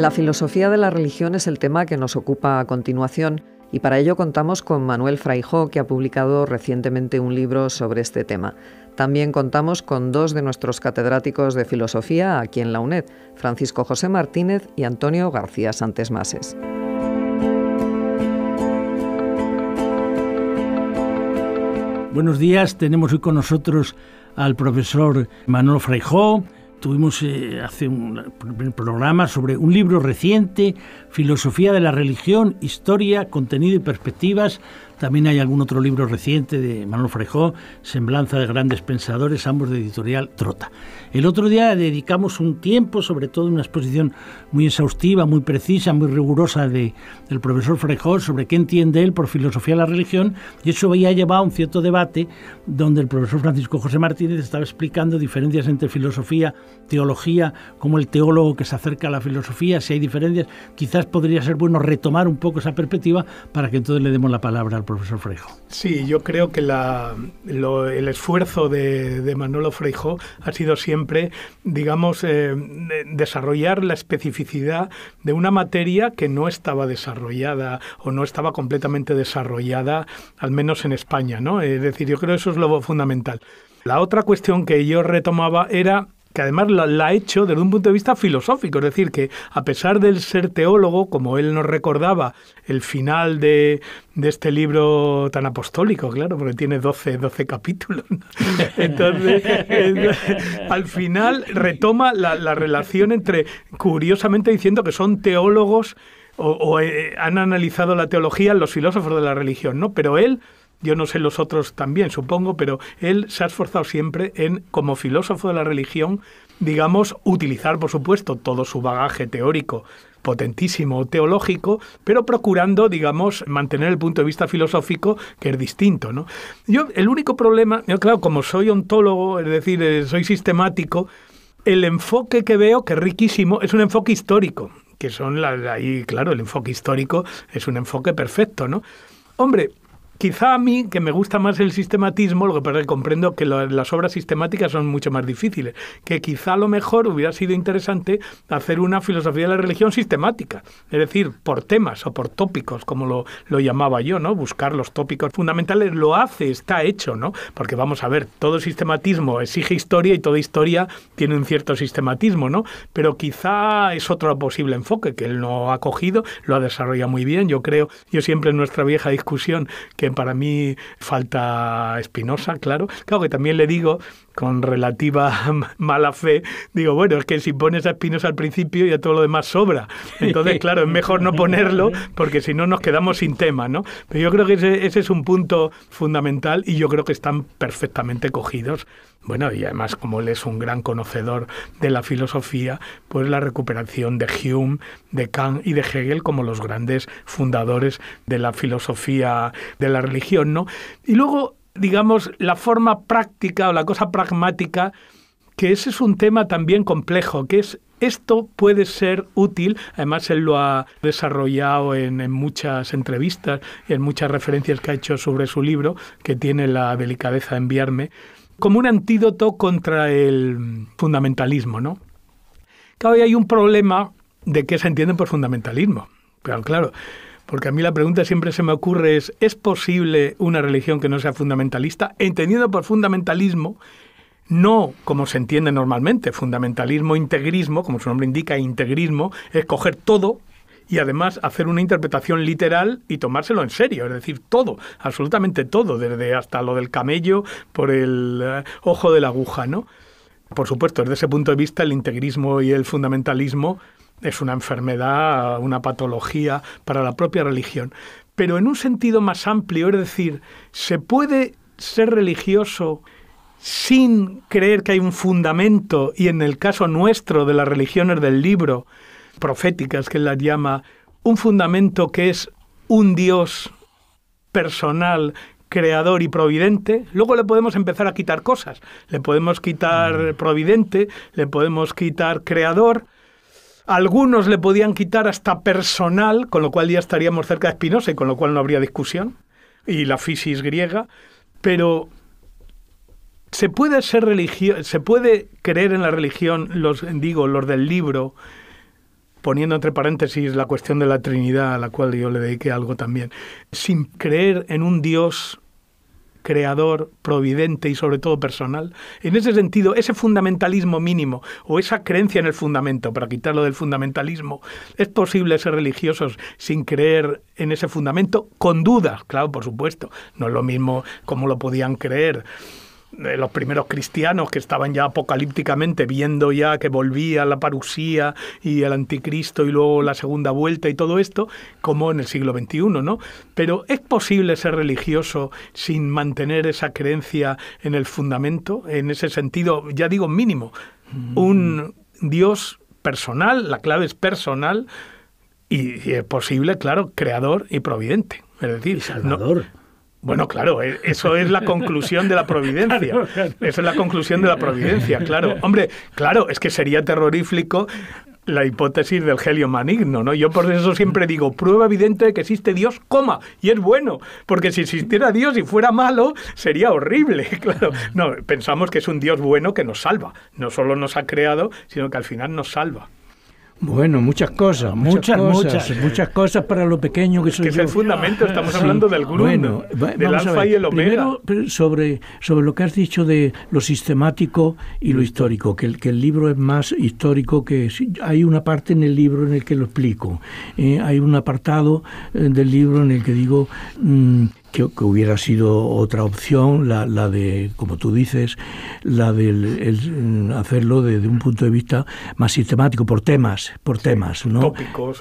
La filosofía de la religión es el tema que nos ocupa a continuación y para ello contamos con Manuel Fraijó, que ha publicado recientemente un libro sobre este tema. También contamos con dos de nuestros catedráticos de filosofía aquí en la UNED, Francisco José Martínez y Antonio García Santes Mases. Buenos días, tenemos hoy con nosotros al profesor Manuel Fraijó, Tuvimos eh, hace un programa sobre un libro reciente, Filosofía de la Religión, Historia, Contenido y Perspectivas también hay algún otro libro reciente de Manuel Frejó, Semblanza de grandes pensadores, ambos de editorial Trota. El otro día dedicamos un tiempo, sobre todo una exposición muy exhaustiva, muy precisa, muy rigurosa de, del profesor Frejó sobre qué entiende él por filosofía de la religión, y eso había llevado a un cierto debate donde el profesor Francisco José Martínez estaba explicando diferencias entre filosofía, teología, como el teólogo que se acerca a la filosofía, si hay diferencias, quizás podría ser bueno retomar un poco esa perspectiva para que entonces le demos la palabra al profesor Freijo. Sí, yo creo que el esfuerzo de, Manuelo Manolo Freijo ha sido siempre, digamos, eh, desarrollar la especificidad de una materia que no estaba desarrollada o no estaba completamente desarrollada, al menos en España, ¿no? Es decir, yo creo que eso es lo fundamental. La otra cuestión que yo retomaba era que además la, ha hecho desde un punto de vista filosófico, es decir, que a pesar del ser teólogo, como él nos recordaba el final de, este libro tan apostólico, claro, porque tiene 12, 12 capítulos, entonces al final retoma la, relación entre, curiosamente diciendo que son teólogos o, eh, han analizado la teología los filósofos de la religión, ¿no? Pero él yo no sé los otros también, supongo, pero él se ha esforzado siempre en, como filósofo de la religión, digamos, utilizar, por supuesto, todo su bagaje teórico potentísimo teológico, pero procurando, digamos, mantener el punto de vista filosófico que es distinto, ¿no? Yo el único problema, yo claro, como soy ontólogo, es decir, eh, soy sistemático, el enfoque que veo que es riquísimo es un enfoque histórico, que son las ahí, claro, el enfoque histórico es un enfoque perfecto, ¿no? Hombre, Quizá a mí, que me gusta más el sistematismo, lo que pasa es que comprendo que las obras sistemáticas son mucho más difíciles, que quizá a lo mejor hubiera sido interesante hacer una filosofía de la religión sistemática, es decir, por temas o por tópicos, como lo, llamaba yo, ¿no? Buscar los tópicos fundamentales, lo hace, está hecho, ¿no? Porque vamos a ver, todo sistematismo exige historia y toda historia tiene un cierto sistematismo, ¿no? Pero quizá es otro posible enfoque que él no ha cogido, lo ha desarrollado muy bien, yo creo, yo siempre en nuestra vieja discusión que para mí falta Espinosa, claro. Claro que también le digo con relativa mala fe, digo, bueno, es que si pones a Espinosa al principio ya todo lo demás sobra. Entonces, claro, es mejor no ponerlo porque si no nos quedamos sin tema, ¿no? Pero yo creo que ese, ese es un punto fundamental y yo creo que están perfectamente cogidos. Bueno, y además como él es un gran conocedor de la filosofía, pues la recuperación de Hume, de Kant y de Hegel como los grandes fundadores de la filosofía de la religión, ¿no? Y luego digamos, la forma práctica o la cosa pragmática, que ese es un tema también complejo, que es esto puede ser útil, además él lo ha desarrollado en, muchas entrevistas y en muchas referencias que ha hecho sobre su libro, que tiene la delicadeza de enviarme, como un antídoto contra el fundamentalismo, ¿no? Claro, hay un problema de qué se entiende por fundamentalismo. claro, claro porque a mí la pregunta siempre se me ocurre es, ¿es posible una religión que no sea fundamentalista? Entendiendo por fundamentalismo, no como se entiende normalmente, fundamentalismo, integrismo, como su nombre indica, integrismo, es coger todo y además hacer una interpretación literal y tomárselo en serio, es decir, todo, absolutamente todo, desde hasta lo del camello por el eh, ojo de la aguja, ¿no? Por supuesto, desde ese punto de vista el integrismo y el fundamentalismo es una enfermedad, una patología para la propia religión. Pero en un sentido más amplio, es decir, se puede ser religioso sin creer que hay un fundamento, y en el caso nuestro de las religiones del libro, proféticas que las llama, un fundamento que es un Dios personal, creador y providente. Luego le podemos empezar a quitar cosas. Le podemos quitar mm. providente, le podemos quitar creador, algunos le podían quitar hasta personal, con lo cual ya estaríamos cerca de Spinoza y con lo cual no habría discusión, y la fisis griega, pero se puede ser religio se puede creer en la religión, los digo, los del libro, poniendo entre paréntesis la cuestión de la Trinidad, a la cual yo le dediqué algo también, sin creer en un Dios creador, providente y sobre todo personal. En ese sentido, ese fundamentalismo mínimo o esa creencia en el fundamento, para quitarlo del fundamentalismo, es posible ser religiosos sin creer en ese fundamento, con dudas, claro, por supuesto. No es lo mismo como lo podían creer los primeros cristianos que estaban ya apocalípticamente viendo ya que volvía la parusía y el anticristo y luego la segunda vuelta y todo esto, como en el siglo XXI, ¿no? Pero ¿es posible ser religioso sin mantener esa creencia en el fundamento? En ese sentido, ya digo mínimo, un Dios personal, la clave es personal y, es posible, claro, creador y providente. Es decir, salvador. Bueno, claro, eh, eso es la conclusión de la providencia. Eso es la conclusión de la providencia, claro. Hombre, claro, es que sería terrorífico la hipótesis del helio maligno, ¿no? Yo por eso siempre digo, prueba evidente de que existe Dios, coma, y es bueno, porque si existiera Dios y fuera malo, sería horrible, claro. No, pensamos que es un Dios bueno que nos salva, no solo nos ha creado, sino que al final nos salva. Bueno, muchas cosas, muchas, muchas cosas, muchas. cosas para lo pequeño que soy que es el fundamento, estamos hablando del bueno, del alfa y el omega. Primero, sobre, sobre lo que has dicho de lo sistemático y lo histórico, que el, que el libro es más histórico que... Hay una parte en el libro en el que lo explico, eh, hay un apartado eh, del libro en el que digo... Mm, que, hubiera sido otra opción, la, la, de, como tú dices, la mm, de hacerlo desde un punto de vista más sistemático, por temas, por temas, ¿no? Tópicos.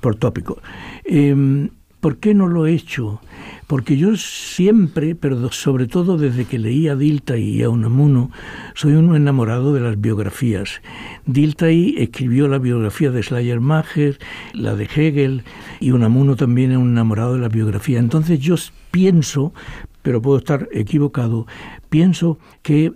por... tópicos. Em, ¿Por qué no lo he hecho? Porque yo siempre, pero sobre todo desde que leí a y a Unamuno, soy un enamorado de las biografías. y escribió la biografía de Schleiermacher, la de Hegel, y Unamuno también es un enamorado de la biografía. Entonces yo pienso, pero puedo estar equivocado, pienso que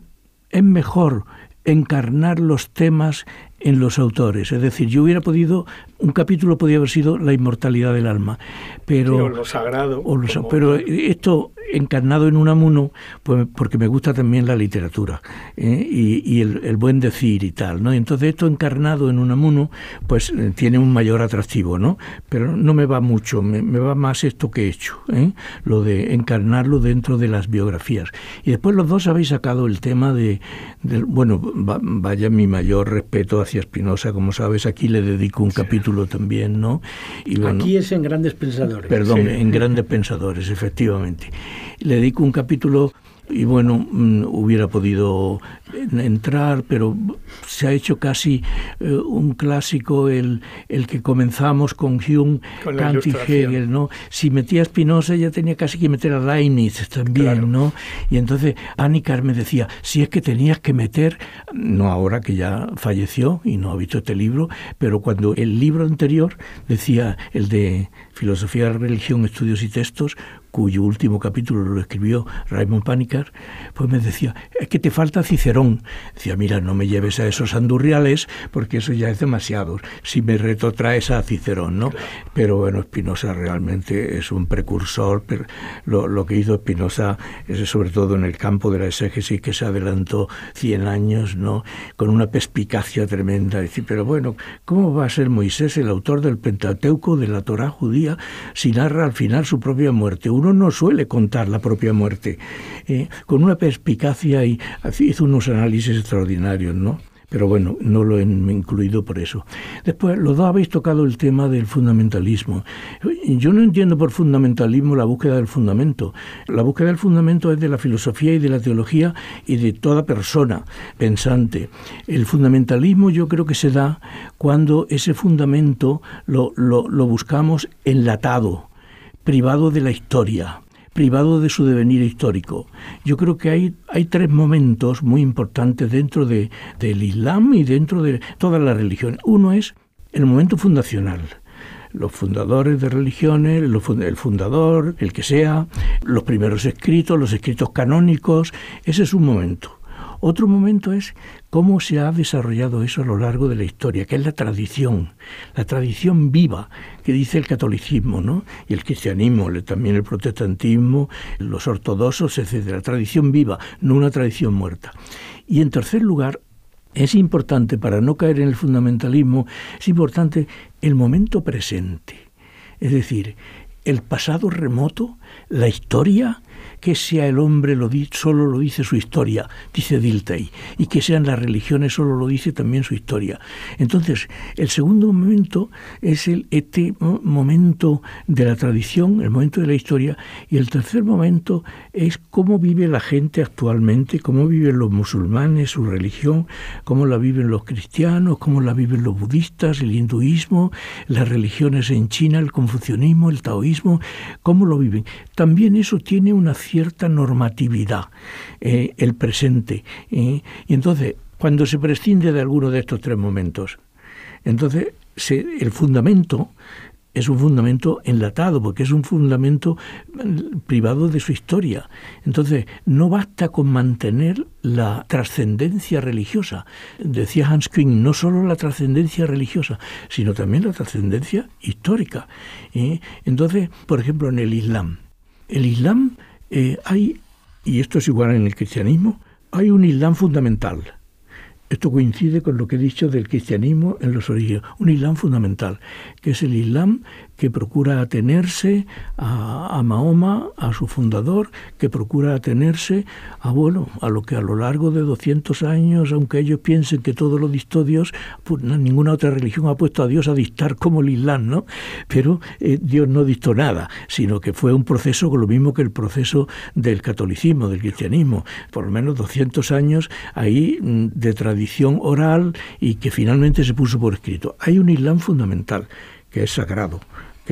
es mejor encarnar los temas en los autores. Es decir, yo hubiera podido un capítulo podía haber sido la inmortalidad del alma, pero lo sagrado, pero esto encarnado en un amuno, pues porque me gusta también la literatura ¿eh? y, el, buen decir y tal, ¿no? Entonces esto encarnado en un amuno, pues eh, tiene un mayor atractivo, ¿no? Pero no me va mucho, me, va más esto que he hecho, ¿eh? lo de encarnarlo dentro de las biografías. Y después los dos habéis sacado el tema de, bueno, vaya mi mayor respeto hacia Espinosa, como sabes, aquí le dedico un capítulo también, ¿no? Aquí es en Grandes Pensadores. Perdón, en Grandes Pensadores, efectivamente. Le dedico un capítulo y bueno, mm, hubiera podido entrar, pero se ha hecho casi eh, un clásico el, que comenzamos con Hume, Kant y Hegel, ¿no? Si metía a Spinoza ya tenía casi que meter a Leibniz también, ¿no? Y entonces Annie me decía, si es que tenías que meter, no ahora que ya falleció y no ha visto este libro, pero cuando el libro anterior decía, el de Filosofía, Religión, Estudios y Textos, cuyo último capítulo lo escribió Raymond Panicar, pues me decía, es que te falta Cicerón. Decía, mira, no me lleves a esos andurriales porque eso ya es demasiado. Si me retrotraes a Cicerón, ¿no? Pero bueno, Espinosa realmente es un precursor. lo, que hizo Espinosa es sobre todo en el campo de la exégesis que se adelantó 100 años, ¿no? Con una perspicacia tremenda. Decir, pero bueno, ¿cómo va a ser Moisés el autor del Pentateuco de la Torá judía si narra al final su propia muerte? uno no suele contar la propia muerte. ¿eh? con una perspicacia y hizo unos análisis extraordinarios, ¿no? Pero bueno, no lo he incluido por eso. Después, los dos habéis tocado el tema del fundamentalismo. Yo no entiendo por fundamentalismo la búsqueda del fundamento. La búsqueda del fundamento es de la filosofía y de la teología y de toda persona pensante. El fundamentalismo yo creo que se da cuando ese fundamento lo buscamos enlatado privado de la historia, privado de su devenir histórico. Yo creo que hay, hay tres momentos muy importantes dentro del Islam y dentro de toda la religión. Uno es el momento fundacional. Los fundadores de religiones, el fundador, el que sea, los primeros escritos, los escritos canónicos, ese es un momento. Otro momento es cómo se ha desarrollado eso a lo largo de la historia, que es la tradición, la tradición viva que dice el catolicismo, ¿no? Y el cristianismo, también el protestantismo, los ortodoxos, etcétera. Tradición viva, no una tradición muerta. Y en tercer lugar, es importante, para no caer en el fundamentalismo, es importante el momento presente. Es decir, el pasado remoto, la historia, que sea el hombre lo solo lo dice su historia, dice Dilthey, y que sean las religiones solo lo dice también su historia. Entonces, el segundo momento es el este momento de la tradición, el momento de la historia, y el tercer momento es cómo vive la gente actualmente, cómo viven los musulmanes, su religión, cómo la viven los cristianos, cómo la viven los budistas, el hinduismo, las religiones en China, el confucianismo, el taoísmo, cómo lo viven. También eso tiene una cierta normatividad eh, el presente. Eh. y entonces, cuando se prescinde de alguno de estos tres momentos, entonces el fundamento es un fundamento enlatado, porque es un fundamento mm, privado de su historia. Entonces, no basta con mantener la trascendencia religiosa. Decía Hans Küng, no solo la trascendencia religiosa, sino también la trascendencia histórica. Eh. Entonces, por ejemplo, en el Islam. El Islam eh, hay, y esto es igual en el cristianismo, hay un Islam fundamental. Esto coincide con lo que he dicho del cristianismo en los orígenes, un Islam fundamental, que es el Islam que procura atenerse a, a, Mahoma, a su fundador, que procura atenerse a, bueno, a lo que a lo largo de 200 años, aunque ellos piensen que todo lo dictó Dios, pues ninguna otra religión ha puesto a Dios a dictar como el Islam, ¿no? Pero eh, Dios no dictó nada, sino que fue un proceso con lo mismo que el proceso del catolicismo, del cristianismo, por lo menos 200 años ahí mm, de tradición oral y que finalmente se puso por escrito. Hay un Islam fundamental que es sagrado,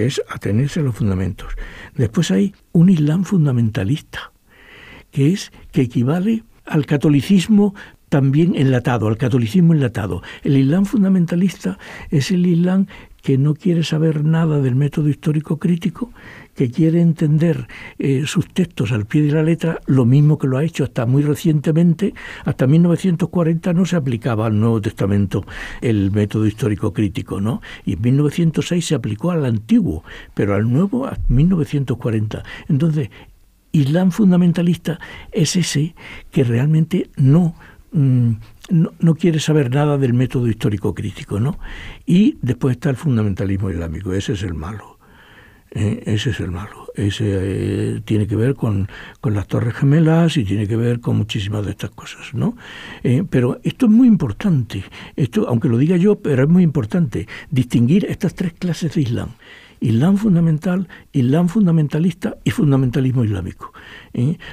que es atenerse a los fundamentos. Después hay un Islam fundamentalista, que es que equivale al catolicismo también enlatado, al catolicismo enlatado. El Islam fundamentalista es el Islam que no quiere saber nada del método histórico crítico, que quiere entender eh, sus textos al pie de la letra, lo mismo que lo ha hecho hasta muy recientemente, hasta 1940 no se aplicaba al Nuevo Testamento el método histórico crítico, ¿no? Y en 1906 se aplicó al antiguo, pero al nuevo a 1940. Entonces, Islam fundamentalista es ese que realmente no, mm, no, no, quiere saber nada del método histórico crítico, ¿no? Y después está el fundamentalismo islámico, ese es el malo. Eh, ese es el malo. Ese eh, tiene que ver con, las Torres Gemelas y tiene que ver con muchísimas de estas cosas, ¿no? Eh, pero esto es muy importante. Esto, aunque lo diga yo, pero es muy importante distinguir estas tres clases de Islam. Islam fundamental, Islam fundamentalista y fundamentalismo islámico.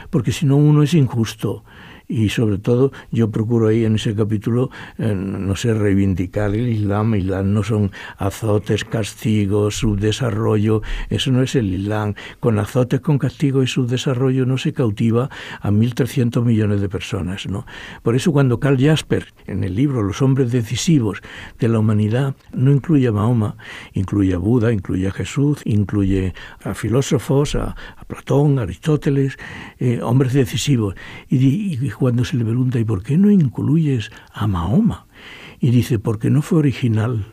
Porque si no, uno es injusto y sobre todo yo procuro ahí en ese capítulo, eh, no sé, reivindicar el Islam. El Islam no son azotes, castigos, subdesarrollo, eso no es el Islam. Con azotes, con castigo y subdesarrollo no se cautiva a 1.300 millones de personas. ¿no? Por eso cuando Carl Jasper, en el libro Los hombres decisivos de la humanidad, no incluye a Mahoma, incluye a Buda, incluye a Jesús, incluye a filósofos, a, Platón, a Aristóteles, eh, hombres decisivos cuando se le pregunta, ¿y por qué no incluyes a Mahoma? Y dice, porque no fue original.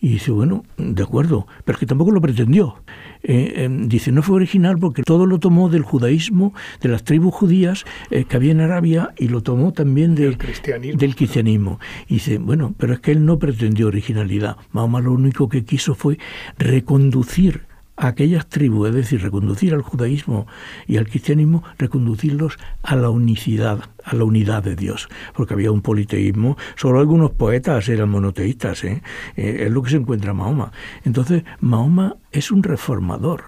Y dice, bueno, de acuerdo, pero es que tampoco lo pretendió. Eh, eh, dice, no fue original porque todo lo tomó del judaísmo, de las tribus judías eh, que había en Arabia y lo tomó también del cristianismo. Y dice, bueno, pero es que él no pretendió originalidad. Mahoma lo único que quiso fue reconducir aquellas tribus, es decir, reconducir al judaísmo y al cristianismo, reconducirlos a la unicidad, a la unidad de Dios, porque había un politeísmo, solo algunos poetas eran monoteístas, ¿eh? Eh, es lo que se encuentra Mahoma. Entonces, Mahoma es un reformador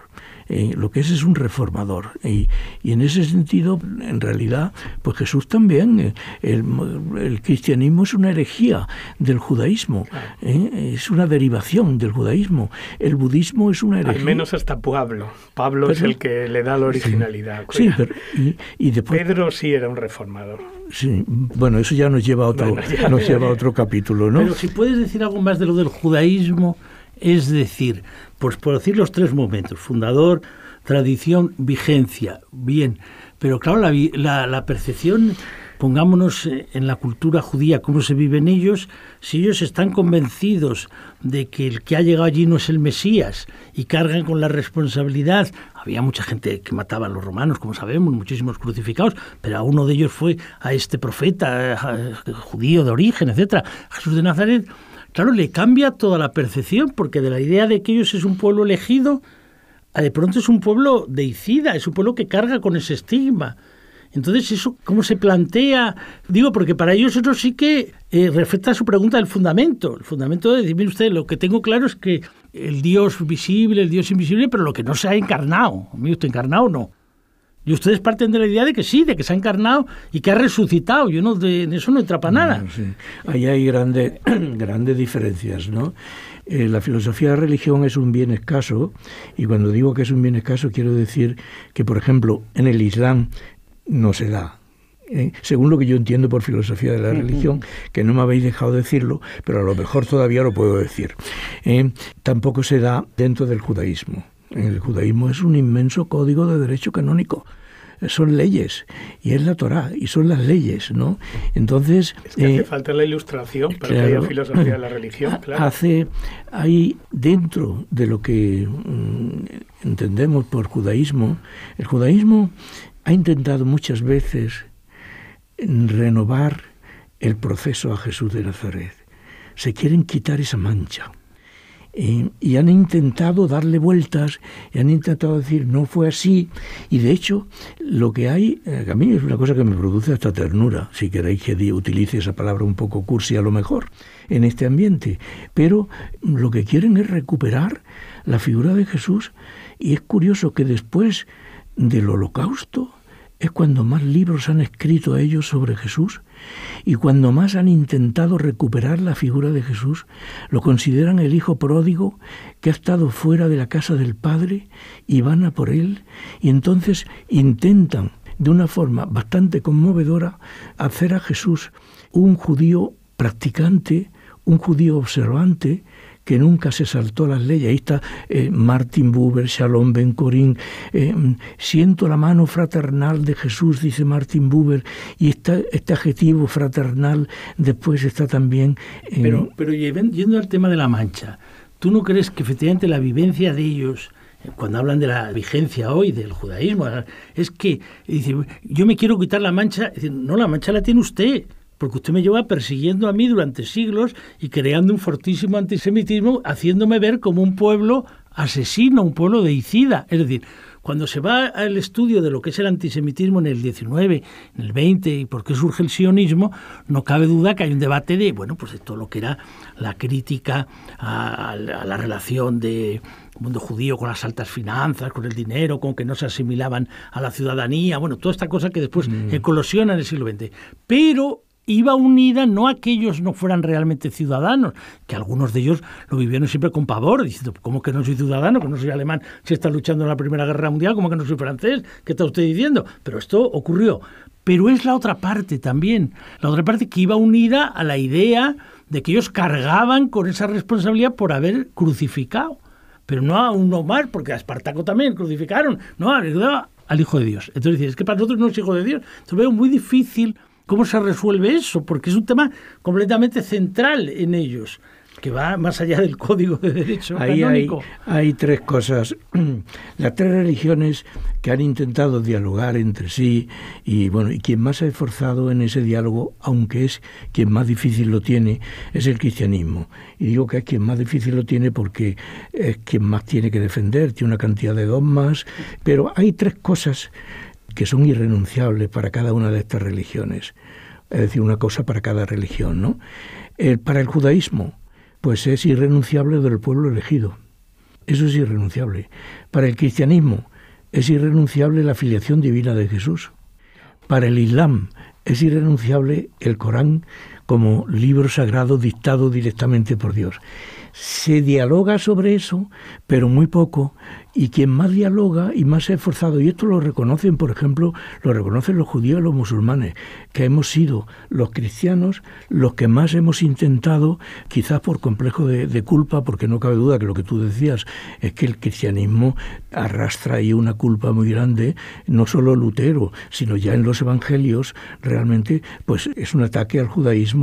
eh, lo que es es un reformador. Y, y, en ese sentido, en realidad, pues Jesús también, eh, el, cristianismo es una herejía del judaísmo, eh, es una derivación del judaísmo. El budismo es una herejía. Al menos hasta Pablo. Pablo es el que le da la originalidad. Sí, pero, Pedro sí era un reformador. Sí, bueno, eso ya nos lleva a otro, nos lleva a otro capítulo, ¿no? Pero si puedes decir algo más de lo del judaísmo, es decir, pues por decir los tres momentos, fundador, tradición, vigencia, bien, pero claro, la, percepción pongámonos eh, en la cultura judía, cómo se viven ellos, si ellos están convencidos de que el que ha llegado allí no es el Mesías y cargan con la responsabilidad, había mucha gente que mataba a los romanos, como sabemos, muchísimos crucificados, pero a uno de ellos fue a este profeta eh, eh, judío de origen, etcétera, Jesús de Nazaret, Claro, le cambia toda la percepción, porque de la idea de que ellos es un pueblo elegido, a ah, de pronto es un pueblo deicida, es un pueblo que carga con ese estigma. Entonces, eso cómo se plantea, digo, porque para ellos eso sí que eh, refleja su pregunta del fundamento. El fundamento de decir, mire usted, lo que tengo claro es que el Dios visible, el Dios invisible, pero lo que no se ha encarnado, mire usted, encarnado no. Y ustedes parten de la idea de que sí, de que se ha encarnado y que ha resucitado. Yo no, de, eso no entra para nada. Ahí hay grandes grandes diferencias, ¿no? Eh, la filosofía de la religión es un bien escaso y cuando digo que es un bien escaso quiero decir que, por ejemplo, en el Islam no se da. ¿eh? Según lo que yo entiendo por filosofía de la religión, que no me habéis dejado decirlo, pero a lo mejor todavía lo puedo decir, ¿eh? tampoco se da dentro del judaísmo el judaísmo es un inmenso código de derecho canónico son leyes y es la Torá y son las leyes, ¿no? Entonces que hace eh, falta la ilustración para que haya filosofía de la religión, claro. hay dentro de lo que mm, entendemos por judaísmo, el judaísmo ha intentado muchas veces renovar el proceso a Jesús de Nazaret. Se quieren quitar esa mancha y han intentado darle vueltas, y han intentado decir no fue así, y de hecho lo que hay, eh, a mí es una cosa que me produce hasta ternura, si queréis que utilice esa palabra un poco cursi a lo mejor, en este ambiente, pero lo que quieren es recuperar la figura de Jesús, y es curioso que después del holocausto, es cuando más libros han escrito ellos sobre Jesús y cuando más han intentado recuperar la figura de Jesús, lo consideran el hijo pródigo que ha estado fuera de la casa del Padre y van a por él y entonces intentan de una forma bastante conmovedora hacer a Jesús un judío practicante, un judío observante, que nunca se saltó las leyes. Ahí está eh, Martin Buber, Shalom Ben Corín. Eh, siento la mano fraternal de Jesús, dice Martin Buber, y está, este adjetivo fraternal después está también. Eh, pero, pero yendo al tema de la mancha, ¿tú no crees que efectivamente la vivencia de ellos cuando hablan de la vigencia hoy del judaísmo, es que dice, yo me quiero quitar la mancha, no, la mancha la tiene usted, porque usted me lleva persiguiendo a mí durante siglos y creando un fortísimo antisemitismo, haciéndome ver como un pueblo asesino, un pueblo deicida. Es decir, cuando se va al estudio de lo que es el antisemitismo en el 19, en el 20 y por qué surge el sionismo, no cabe duda que hay un debate de, bueno, pues de todo lo que era la crítica a, la, relación de mundo judío con las altas finanzas, con el dinero, con que no se asimilaban a la ciudadanía, bueno, toda esta cosa que después mm. en el siglo XX. Pero iba unida no a que no fueran realmente ciudadanos, que algunos de ellos lo vivieron siempre con pavor, diciendo, ¿cómo que no soy ciudadano? que no soy alemán si está luchando en la Primera Guerra Mundial? ¿Cómo que no soy francés? ¿Qué está usted diciendo? Pero esto ocurrió. Pero es la otra parte también, la otra parte que iba unida a la idea de que ellos cargaban con esa responsabilidad por haber crucificado. Pero no a uno más, porque a Espartaco también crucificaron, no, a al Hijo de Dios. Entonces es que para nosotros no es Hijo de Dios. Entonces veo muy difícil ¿Cómo se resuelve eso? Porque es un tema completamente central en ellos, que va más allá del código de derecho Ahí Hay, tres cosas. Las tres religiones que han intentado dialogar entre sí y bueno, y quien más se ha esforzado en ese diálogo, aunque es quien más difícil lo tiene, es el cristianismo. Y digo que es quien más difícil lo tiene porque es quien más tiene que defender, tiene una cantidad de dogmas, pero hay tres cosas que son irrenunciables para cada una de estas religiones. Es decir, una cosa para cada religión, ¿no? Eh, para el judaísmo, pues es irrenunciable del pueblo elegido. Eso es irrenunciable. Para el cristianismo, es irrenunciable la filiación divina de Jesús. Para el Islam, es irrenunciable el Corán como libro sagrado dictado directamente por Dios. Se dialoga sobre eso, pero muy poco, y quien más dialoga y más se ha esforzado, y esto lo reconocen, por ejemplo, lo reconocen los judíos y los musulmanes, que hemos sido los cristianos los que más hemos intentado, quizás por complejo de, culpa, porque no cabe duda que lo que tú decías es que el cristianismo arrastra ahí una culpa muy grande, no solo Lutero, sino ya en los evangelios, realmente, pues es un ataque al judaísmo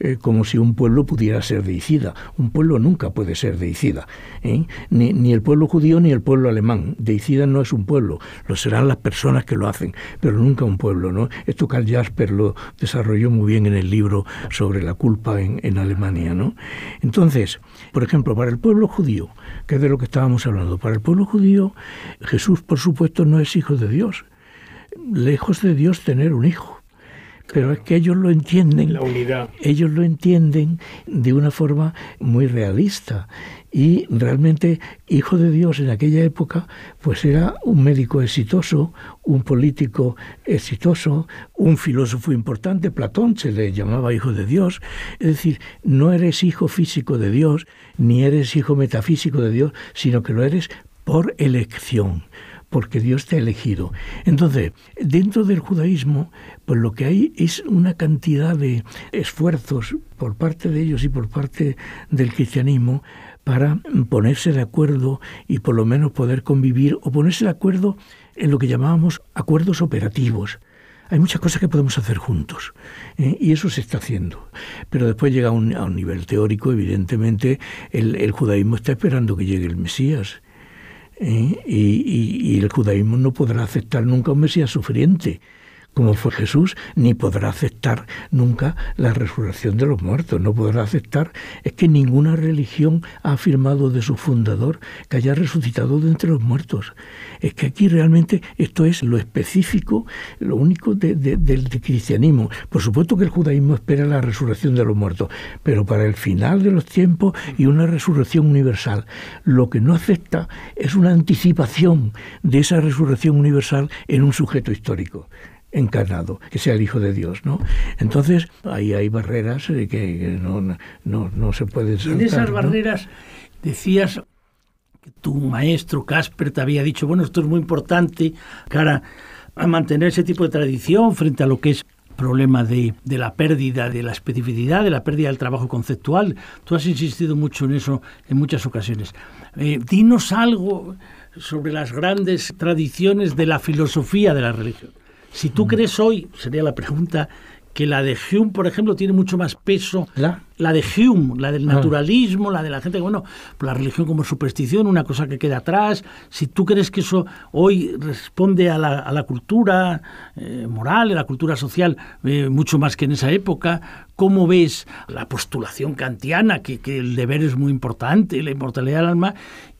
eh, como si un pueblo pudiera ser deicida. Un pueblo nunca puede ser deicida. ¿eh? Ni, el pueblo judío ni el pueblo alemán. Deicida no es un pueblo, lo serán las personas que lo hacen, pero nunca un pueblo. ¿no? Esto Karl Jasper lo desarrolló muy bien en el libro sobre la culpa en, en Alemania. ¿no? Entonces, por ejemplo, para el pueblo judío, que es de lo que estábamos hablando, para el pueblo judío, Jesús, por supuesto, no es hijo de Dios. Lejos de Dios tener un hijo pero es que ellos lo entienden. Ellos lo entienden de una forma muy realista. Y realmente, hijo de Dios en aquella época, pues era un médico exitoso, un político exitoso, un filósofo importante. Platón se le llamaba hijo de Dios. Es decir, no eres hijo físico de Dios, ni eres hijo metafísico de Dios, sino que lo eres por elección porque Dios te ha elegido. Entonces, dentro del judaísmo, pues lo que hay es una cantidad de esfuerzos por parte de ellos y por parte del cristianismo para ponerse de acuerdo y por lo menos poder convivir o ponerse de acuerdo en lo que llamábamos acuerdos operativos. Hay muchas cosas que podemos hacer juntos ¿eh? y eso se está haciendo. Pero después llega a un, nivel teórico, evidentemente, el, judaísmo está esperando que llegue el Mesías ¿eh? Y, y, el judaísmo no podrá aceptar nunca un Mesías sufriente como fue Jesús, ni podrá aceptar nunca la resurrección de los muertos, no podrá aceptar. Es que ninguna religión ha afirmado de su fundador que haya resucitado de entre los muertos. Es que aquí realmente esto es lo específico, lo único del cristianismo. Por supuesto que el judaísmo espera la resurrección de los muertos, pero para el final de los tiempos y una resurrección universal. Lo que no acepta es una anticipación de esa resurrección universal en un sujeto histórico encarnado, que sea el Hijo de Dios, ¿no? Entonces, ahí hay barreras eh, que no, no, se pueden saltar. en esas barreras decías que tu maestro Casper te había dicho, bueno, esto es muy importante para mantener ese tipo de tradición frente a lo que es problema de, de, la pérdida de la especificidad, de la pérdida del trabajo conceptual. Tú has insistido mucho en eso en muchas ocasiones. Eh, dinos algo sobre las grandes tradiciones de la filosofía de la religión. Si tú mm. crees hoy, sería la pregunta, que la de Hume, por ejemplo, tiene mucho más peso. ¿La? de Hume, la del ah. naturalismo, la de la gente bueno, la religión como superstición, una cosa que queda atrás. Si tú crees que eso hoy responde a la, cultura eh, moral, a la cultura social, eh, mucho más que en esa época, ¿cómo ves la postulación kantiana, que, que el deber es muy importante, la inmortalidad del alma,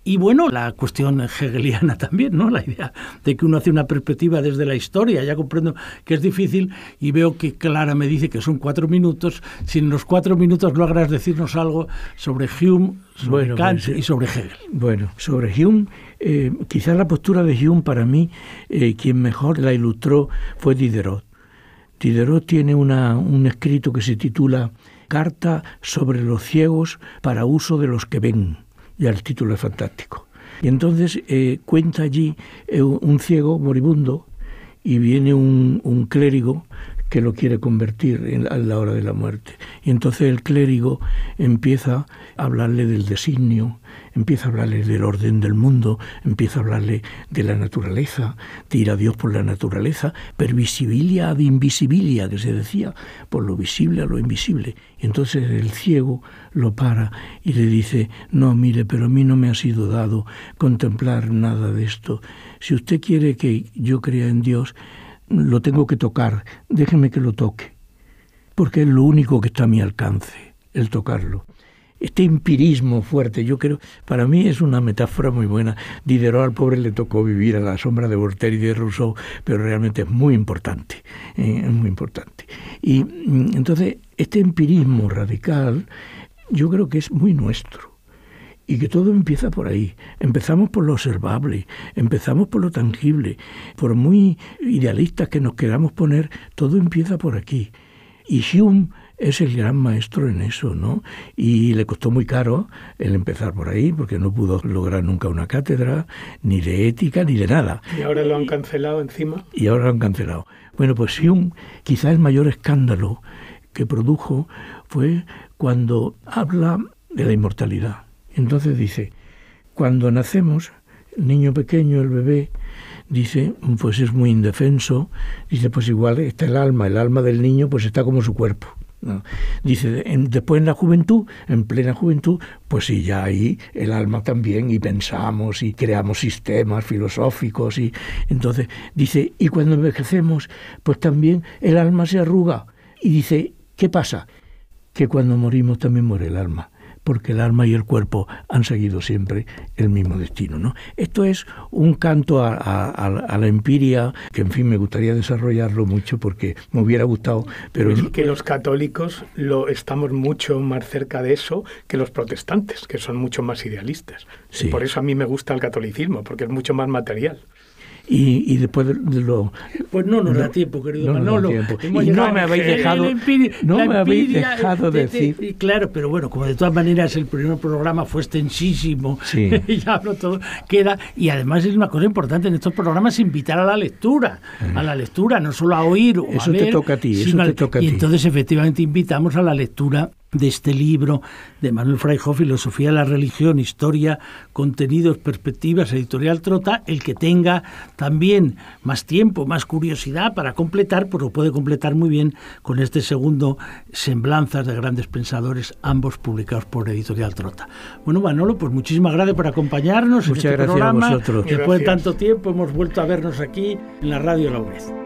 y bueno, la cuestión hegeliana también, ¿no? La idea de que uno hace una perspectiva desde la historia. Ya comprendo que es difícil y veo que Clara me dice que son cuatro minutos. Si en los cuatro minutos logras decirnos algo sobre Hume, sobre pues Kant y sobre Hegel. Bueno, sobre Hume, eh, quizás la postura de Hume para mí, eh, quien mejor la ilustró fue Diderot. Diderot tiene una, un escrito que se titula Carta sobre los ciegos para uso de los que ven y el título es fantástico. Y entonces eh, cuenta allí eh, un ciego moribundo y viene un, un, clérigo que lo quiere convertir en, a la hora de la muerte. Y entonces el clérigo empieza a hablarle del designio, empieza a hablarle del orden del mundo, empieza a hablarle de la naturaleza, tira a Dios por la naturaleza, per visibilia ad invisibilia, que se decía, por lo visible a lo invisible. Y entonces el ciego lo para y le dice, no, mire, pero a mí no me ha sido dado contemplar nada de esto. Si usted quiere que yo crea en Dios, lo tengo que tocar, déjeme que lo toque, porque es lo único que está a mi alcance, el tocarlo. Este empirismo fuerte, yo creo, para mí es una metáfora muy buena. Diderot al pobre le tocó vivir a la sombra de Voltaire y de Rousseau, pero realmente es muy importante, eh, es muy importante. Y mm, entonces, este empirismo radical, yo creo que es muy nuestro y que todo empieza por ahí. Empezamos por lo observable, empezamos por lo tangible. Por muy idealistas que nos queramos poner, todo empieza por aquí. Y Hume es el gran maestro en eso, ¿no? Y le costó muy caro el empezar por ahí, porque no pudo lograr nunca una cátedra, ni de ética, ni de nada. Y ahora lo han cancelado encima. Y ahora lo han cancelado. Bueno, pues Hume, quizá el mayor escándalo que produjo fue cuando habla de la inmortalidad entonces dice, cuando nacemos, el niño pequeño, el bebé, dice, pues es muy indefenso, dice, pues igual está el alma, el alma del niño pues está como su cuerpo. Dice, después en la juventud, en plena juventud, pues sí, ya ahí el alma también y pensamos y creamos sistemas filosóficos y entonces dice, y cuando envejecemos, pues también el alma se arruga y dice, ¿qué pasa? Que cuando morimos también muere el alma porque el alma y el cuerpo han seguido siempre el mismo destino. ¿no? Esto es un canto a, la empiria, que en fin me gustaría desarrollarlo mucho porque me hubiera gustado. Pero que los católicos lo estamos mucho más cerca de eso que los protestantes, que son mucho más idealistas. Por eso a mí me gusta el catolicismo, porque es mucho más material y, y después de lo... Pues no nos da tiempo, querido no Manolo. Y no me habéis dejado, decir... claro, pero bueno, como de todas maneras el primer programa fue extensísimo, sí. ya todo, queda... Y además es una cosa importante en estos programas invitar a la lectura, a la lectura, no solo a oír o eso a te toca a ti, eso te toca a ti. Y entonces efectivamente invitamos a la lectura de este libro de Manuel Freijo, Filosofía de la Religión, Historia, Contenidos, Perspectivas, Editorial Trota, el que tenga también más tiempo, más curiosidad para completar, pues lo puede completar muy bien con este segundo Semblanzas de Grandes Pensadores, ambos publicados por Editorial Trota. Bueno, Manolo, pues muchísimas gracias por acompañarnos Muchas este gracias programa. A vosotros. Después de tanto tiempo hemos vuelto a vernos aquí en la Radio La